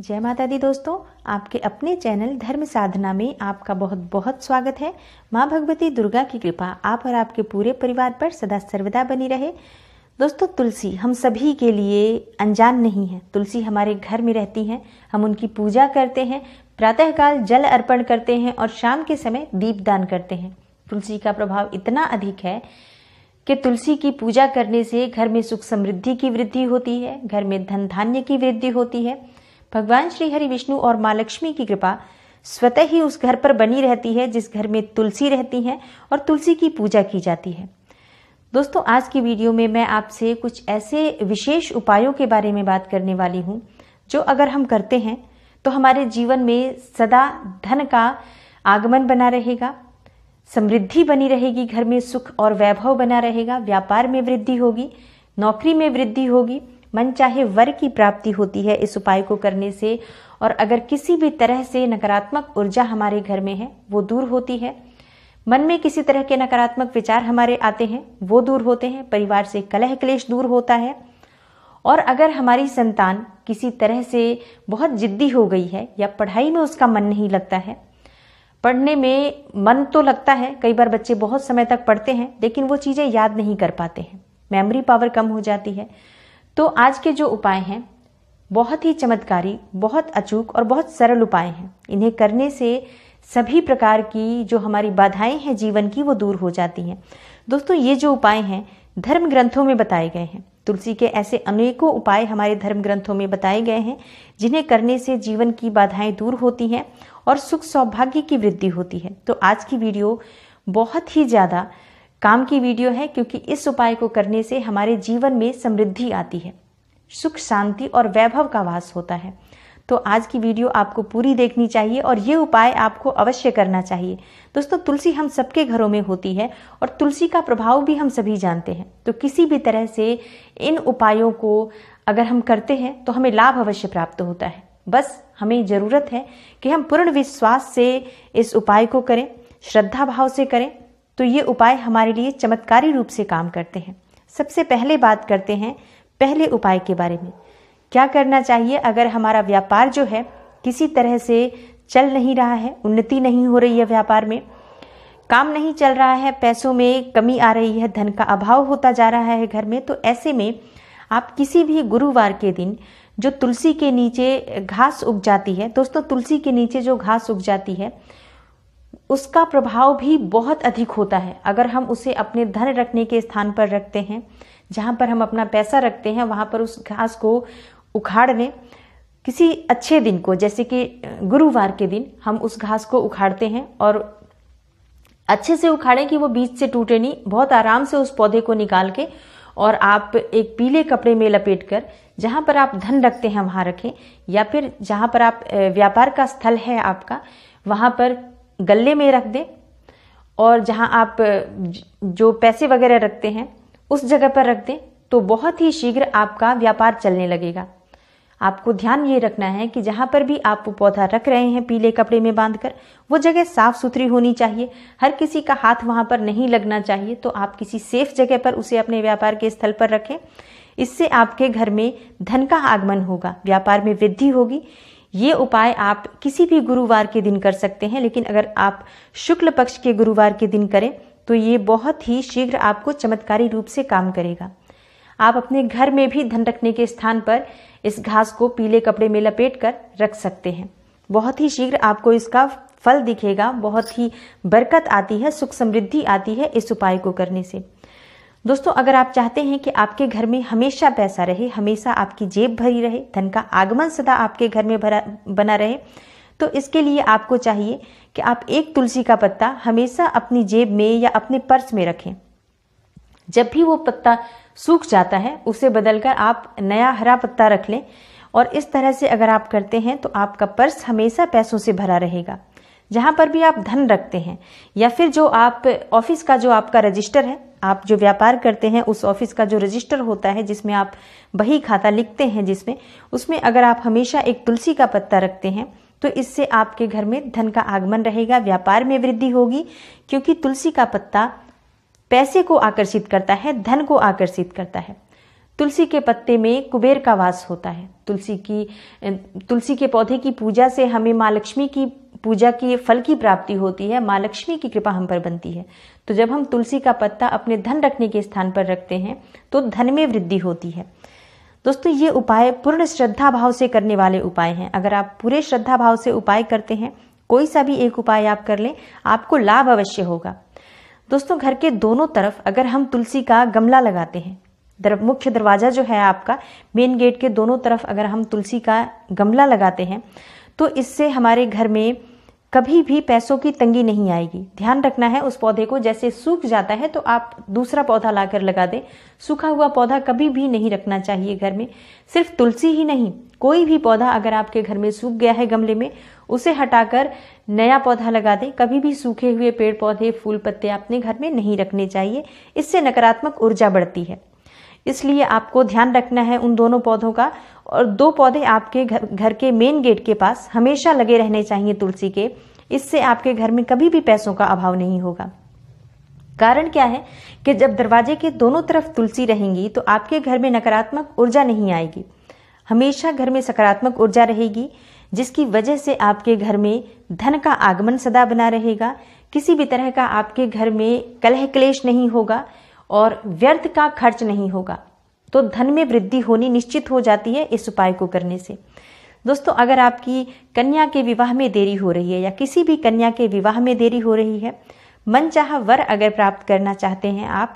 जय माता दी दोस्तों आपके अपने चैनल धर्म साधना में आपका बहुत बहुत स्वागत है माँ भगवती दुर्गा की कृपा आप और आपके पूरे परिवार पर सदा सर्वदा बनी रहे दोस्तों तुलसी हम सभी के लिए अनजान नहीं है तुलसी हमारे घर में रहती हैं हम उनकी पूजा करते हैं प्रातःकाल जल अर्पण करते हैं और शाम के समय दीपदान करते हैं तुलसी का प्रभाव इतना अधिक है कि तुलसी की पूजा करने से घर में सुख समृद्धि की वृद्धि होती है घर में धन धान्य की वृद्धि होती है भगवान श्री हरि विष्णु और माँ लक्ष्मी की कृपा स्वतः ही उस घर पर बनी रहती है जिस घर में तुलसी रहती है और तुलसी की पूजा की जाती है दोस्तों आज की वीडियो में मैं आपसे कुछ ऐसे विशेष उपायों के बारे में बात करने वाली हूँ जो अगर हम करते हैं तो हमारे जीवन में सदा धन का आगमन बना रहेगा समृद्धि बनी रहेगी घर में सुख और वैभव बना रहेगा व्यापार में वृद्धि होगी नौकरी में वृद्धि होगी मन चाहे वर की प्राप्ति होती है इस उपाय को करने से और अगर किसी भी तरह से नकारात्मक ऊर्जा हमारे घर में है वो दूर होती है मन में किसी तरह के नकारात्मक विचार हमारे आते हैं वो दूर होते हैं परिवार से कलह क्लेश दूर होता है और अगर हमारी संतान किसी तरह से बहुत जिद्दी हो गई है या पढ़ाई में उसका मन नहीं लगता है पढ़ने में मन तो लगता है कई बार बच्चे बहुत समय तक पढ़ते हैं लेकिन वो चीज़ें याद नहीं कर पाते हैं मेमोरी पावर कम हो जाती है तो आज के जो उपाय हैं बहुत ही चमत्कारी बहुत अचूक और बहुत सरल उपाय हैं इन्हें करने से सभी प्रकार की जो हमारी बाधाएं हैं जीवन की वो दूर हो जाती हैं दोस्तों ये जो उपाय हैं धर्म ग्रंथों में बताए गए हैं तुलसी के ऐसे अनेकों उपाय हमारे धर्म ग्रंथों में बताए गए हैं जिन्हें करने से जीवन की बाधाएं दूर होती हैं और सुख सौभाग्य की वृद्धि होती है तो आज की वीडियो बहुत ही ज़्यादा काम की वीडियो है क्योंकि इस उपाय को करने से हमारे जीवन में समृद्धि आती है सुख शांति और वैभव का वास होता है तो आज की वीडियो आपको पूरी देखनी चाहिए और ये उपाय आपको अवश्य करना चाहिए दोस्तों तुलसी हम सबके घरों में होती है और तुलसी का प्रभाव भी हम सभी जानते हैं तो किसी भी तरह से इन उपायों को अगर हम करते हैं तो हमें लाभ अवश्य प्राप्त होता है बस हमें ज़रूरत है कि हम पूर्ण विश्वास से इस उपाय को करें श्रद्धा भाव से करें तो ये उपाय हमारे लिए चमत्कारी रूप से काम करते हैं सबसे पहले बात करते हैं पहले उपाय के बारे में क्या करना चाहिए अगर हमारा व्यापार जो है किसी तरह से चल नहीं रहा है उन्नति नहीं हो रही है व्यापार में काम नहीं चल रहा है पैसों में कमी आ रही है धन का अभाव होता जा रहा है घर में तो ऐसे में आप किसी भी गुरुवार के दिन जो तुलसी के नीचे घास उग जाती है दोस्तों तुलसी के नीचे जो घास उग जाती है उसका प्रभाव भी बहुत अधिक होता है अगर हम उसे अपने धन रखने के स्थान पर रखते हैं जहाँ पर हम अपना पैसा रखते हैं वहाँ पर उस घास को उखाड़ लें किसी अच्छे दिन को जैसे कि गुरुवार के दिन हम उस घास को उखाड़ते हैं और अच्छे से उखाड़ें कि वो बीच से टूटे नहीं बहुत आराम से उस पौधे को निकाल के और आप एक पीले कपड़े में लपेट कर जहाँ पर आप धन रखते हैं वहाँ रखें या फिर जहाँ पर आप व्यापार का स्थल है आपका वहाँ पर गले में रख दें और जहां आप जो पैसे वगैरह रखते हैं उस जगह पर रख दें तो बहुत ही शीघ्र आपका व्यापार चलने लगेगा आपको ध्यान ये रखना है कि जहाँ पर भी आप वो पौधा रख रहे हैं पीले कपड़े में बांधकर वो जगह साफ सुथरी होनी चाहिए हर किसी का हाथ वहाँ पर नहीं लगना चाहिए तो आप किसी सेफ जगह पर उसे अपने व्यापार के स्थल पर रखें इससे आपके घर में धन का आगमन होगा व्यापार में वृद्धि होगी ये उपाय आप किसी भी गुरुवार के दिन कर सकते हैं लेकिन अगर आप शुक्ल पक्ष के गुरुवार के दिन करें तो ये बहुत ही शीघ्र आपको चमत्कारी रूप से काम करेगा आप अपने घर में भी धन रखने के स्थान पर इस घास को पीले कपड़े में लपेट कर रख सकते हैं बहुत ही शीघ्र आपको इसका फल दिखेगा बहुत ही बरकत आती है सुख समृद्धि आती है इस उपाय को करने से दोस्तों अगर आप चाहते हैं कि आपके घर में हमेशा पैसा रहे हमेशा आपकी जेब भरी रहे धन का आगमन सदा आपके घर में भरा बना रहे तो इसके लिए आपको चाहिए कि आप एक तुलसी का पत्ता हमेशा अपनी जेब में या अपने पर्स में रखें जब भी वो पत्ता सूख जाता है उसे बदलकर आप नया हरा पत्ता रख लें और इस तरह से अगर आप करते हैं तो आपका पर्स हमेशा पैसों से भरा रहेगा जहाँ पर भी आप धन रखते हैं या फिर जो आप ऑफिस का जो आपका रजिस्टर है आप जो व्यापार करते हैं उस ऑफिस का जो रजिस्टर होता है जिसमें आप बही खाता लिखते हैं जिसमें उसमें अगर आप हमेशा एक तुलसी का पत्ता रखते हैं तो इससे आपके घर में धन का आगमन रहेगा व्यापार में वृद्धि होगी क्योंकि तुलसी का पत्ता पैसे को आकर्षित करता है धन को आकर्षित करता है तुलसी के पत्ते में कुबेर का वास होता है तुलसी की तुलसी के पौधे की पूजा से हमें माँ लक्ष्मी की पूजा की फल की प्राप्ति होती है माँ लक्ष्मी की कृपा हम पर बनती है तो जब हम तुलसी का पत्ता अपने धन रखने के स्थान पर रखते हैं तो धन में वृद्धि होती है दोस्तों ये उपाय पूर्ण श्रद्धा भाव से करने वाले उपाय हैं अगर आप पूरे श्रद्धा भाव से उपाय करते हैं कोई सा भी एक उपाय आप कर लें आपको लाभ अवश्य होगा दोस्तों घर के दोनों तरफ अगर हम तुलसी का गमला लगाते हैं दर, मुख्य दरवाजा जो है आपका मेन गेट के दोनों तरफ अगर हम तुलसी का गमला लगाते हैं तो इससे हमारे घर में कभी भी पैसों की तंगी नहीं आएगी ध्यान रखना है उस पौधे को जैसे सूख जाता है तो आप दूसरा पौधा लाकर लगा दें सूखा हुआ पौधा कभी भी नहीं रखना चाहिए घर में सिर्फ तुलसी ही नहीं कोई भी पौधा अगर आपके घर में सूख गया है गमले में उसे हटाकर नया पौधा लगा दें कभी भी सूखे हुए पेड़ पौधे फूल पत्ते अपने घर में नहीं रखने चाहिए इससे नकारात्मक ऊर्जा बढ़ती है इसलिए आपको ध्यान रखना है उन दोनों पौधों का और दो पौधे आपके घर घर के मेन गेट के पास हमेशा लगे रहने चाहिए तुलसी के इससे आपके घर में कभी भी पैसों का अभाव नहीं होगा कारण क्या है कि जब दरवाजे के दोनों तरफ तुलसी रहेंगी तो आपके घर में नकारात्मक ऊर्जा नहीं आएगी हमेशा घर में सकारात्मक ऊर्जा रहेगी जिसकी वजह से आपके घर में धन का आगमन सदा बना रहेगा किसी भी तरह का आपके घर में कलह क्लेश नहीं होगा और व्यर्थ का खर्च नहीं होगा तो धन में वृद्धि होनी निश्चित हो जाती है इस उपाय को करने से दोस्तों अगर आपकी कन्या के विवाह में देरी हो रही है या किसी भी कन्या के विवाह में देरी हो रही है मन चाह वर अगर प्राप्त करना चाहते हैं आप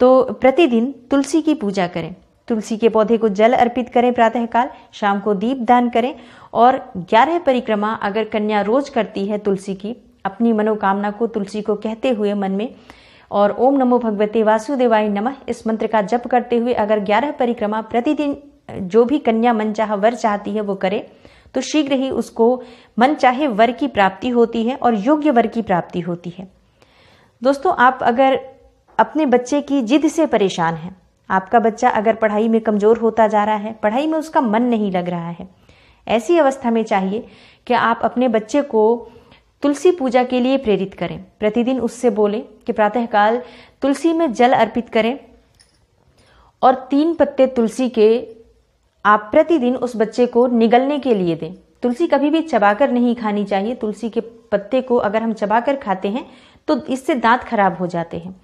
तो प्रतिदिन तुलसी की पूजा करें तुलसी के पौधे को जल अर्पित करें प्रातःकाल शाम को दीप दान करें और ग्यारह परिक्रमा अगर कन्या रोज करती है तुलसी की अपनी मनोकामना को तुलसी को कहते हुए मन में और ओम नमो भगवते वासुदेवाय नमः इस मंत्र का जप करते हुए अगर ग्यारह परिक्रमा प्रतिदिन जो भी कन्या मन चाह वर चाहती है वो करे तो शीघ्र ही उसको मन चाहे वर की प्राप्ति होती है और योग्य वर की प्राप्ति होती है दोस्तों आप अगर अपने बच्चे की जिद से परेशान हैं आपका बच्चा अगर पढ़ाई में कमज़ोर होता जा रहा है पढ़ाई में उसका मन नहीं लग रहा है ऐसी अवस्था में चाहिए कि आप अपने बच्चे को तुलसी पूजा के लिए प्रेरित करें प्रतिदिन उससे बोलें कि प्रातःकाल तुलसी में जल अर्पित करें और तीन पत्ते तुलसी के आप प्रतिदिन उस बच्चे को निगलने के लिए दें तुलसी कभी भी चबाकर नहीं खानी चाहिए तुलसी के पत्ते को अगर हम चबाकर खाते हैं तो इससे दांत खराब हो जाते हैं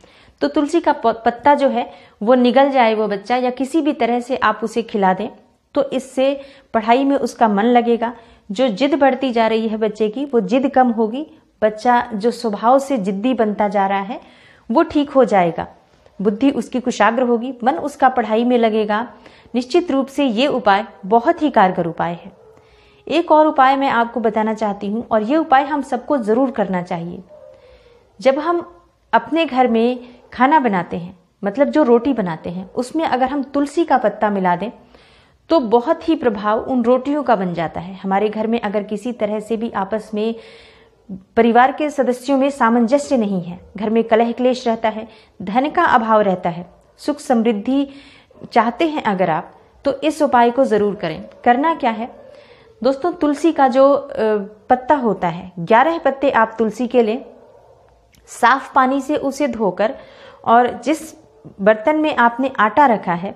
तो तुलसी का पत्ता जो है वो निगल जाए वो बच्चा या किसी भी तरह से आप उसे खिला दें तो इससे पढ़ाई में उसका मन लगेगा जो जिद बढ़ती जा रही है बच्चे की वो जिद कम होगी बच्चा जो स्वभाव से जिद्दी बनता जा रहा है वो ठीक हो जाएगा बुद्धि उसकी कुशाग्र होगी मन उसका पढ़ाई में लगेगा निश्चित रूप से ये उपाय बहुत ही कारगर उपाय है एक और उपाय मैं आपको बताना चाहती हूँ और ये उपाय हम सबको ज़रूर करना चाहिए जब हम अपने घर में खाना बनाते हैं मतलब जो रोटी बनाते हैं उसमें अगर हम तुलसी का पत्ता मिला दें तो बहुत ही प्रभाव उन रोटियों का बन जाता है हमारे घर में अगर किसी तरह से भी आपस में परिवार के सदस्यों में सामंजस्य नहीं है घर में कलह क्लेश रहता है धन का अभाव रहता है सुख समृद्धि चाहते हैं अगर आप तो इस उपाय को ज़रूर करें करना क्या है दोस्तों तुलसी का जो पत्ता होता है ग्यारह पत्ते आप तुलसी के लें साफ पानी से उसे धोकर और जिस बर्तन में आपने आटा रखा है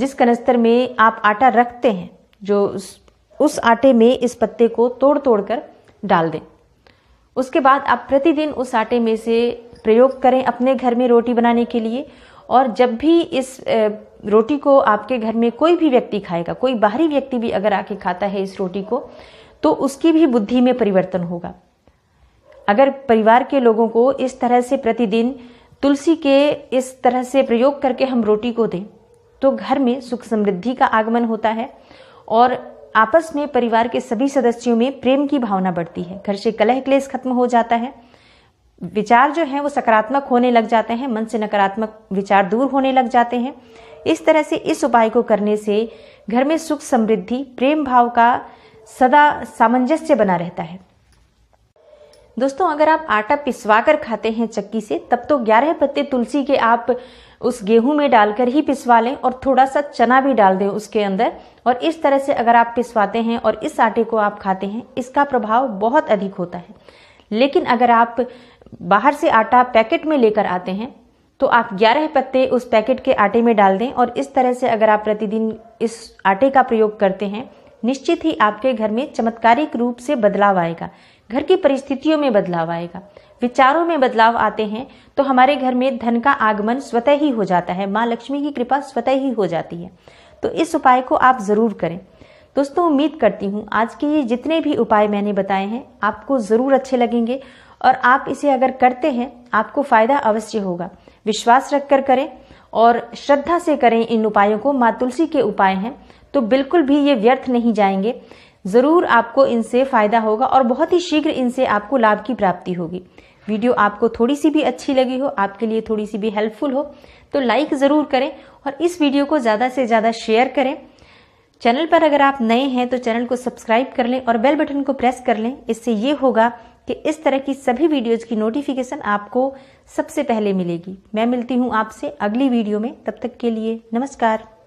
जिस कनस्तर में आप आटा रखते हैं जो उस आटे में इस पत्ते को तोड़ तोड़ कर डाल दें उसके बाद आप प्रतिदिन उस आटे में से प्रयोग करें अपने घर में रोटी बनाने के लिए और जब भी इस रोटी को आपके घर में कोई भी व्यक्ति खाएगा कोई बाहरी व्यक्ति भी अगर आके खाता है इस रोटी को तो उसकी भी बुद्धि में परिवर्तन होगा अगर परिवार के लोगों को इस तरह से प्रतिदिन तुलसी के इस तरह से प्रयोग करके हम रोटी को दें तो घर में सुख समृद्धि का आगमन होता है और आपस में परिवार के सभी सदस्यों में प्रेम की भावना बढ़ती है घर से कलह क्लेश खत्म हो जाता है विचार जो हैं वो सकारात्मक होने लग जाते हैं मन से नकारात्मक विचार दूर होने लग जाते हैं इस तरह से इस उपाय को करने से घर में सुख समृद्धि प्रेम भाव का सदा सामंजस्य बना रहता है दोस्तों अगर आप आटा पिसवा कर खाते हैं चक्की से तब तो ग्यारह पत्ते तुलसी के आप उस गेहूं में डालकर ही पिसवा लें और थोड़ा सा चना भी डाल दें उसके अंदर और इस तरह से अगर आप पिसवाते हैं और इस आटे को आप खाते हैं इसका प्रभाव बहुत अधिक होता है लेकिन अगर आप बाहर से आटा पैकेट में लेकर आते हैं तो आप 11 पत्ते उस पैकेट के आटे में डाल दें और इस तरह से अगर आप प्रतिदिन इस आटे का प्रयोग करते हैं निश्चित ही आपके घर में चमत्कारिक रूप से बदलाव आएगा घर की परिस्थितियों में बदलाव आएगा विचारों में बदलाव आते हैं तो हमारे घर में धन का आगमन स्वतः ही हो जाता है माँ लक्ष्मी की कृपा स्वतः ही हो जाती है तो इस उपाय को आप ज़रूर करें दोस्तों उम्मीद करती हूँ आज के ये जितने भी उपाय मैंने बताए हैं आपको ज़रूर अच्छे लगेंगे और आप इसे अगर करते हैं आपको फ़ायदा अवश्य होगा विश्वास रखकर करें और श्रद्धा से करें इन उपायों को माँ तुलसी के उपाय हैं तो बिल्कुल भी ये व्यर्थ नहीं जाएंगे ज़रूर आपको इनसे फ़ायदा होगा और बहुत ही शीघ्र इनसे आपको लाभ की प्राप्ति होगी वीडियो आपको थोड़ी सी भी अच्छी लगी हो आपके लिए थोड़ी सी भी हेल्पफुल हो तो लाइक ज़रूर करें और इस वीडियो को ज़्यादा से ज़्यादा शेयर करें चैनल पर अगर आप नए हैं तो चैनल को सब्सक्राइब कर लें और बेल बटन को प्रेस कर लें इससे ये होगा कि इस तरह की सभी वीडियोज़ की नोटिफिकेशन आपको सबसे पहले मिलेगी मैं मिलती हूँ आपसे अगली वीडियो में तब तक के लिए नमस्कार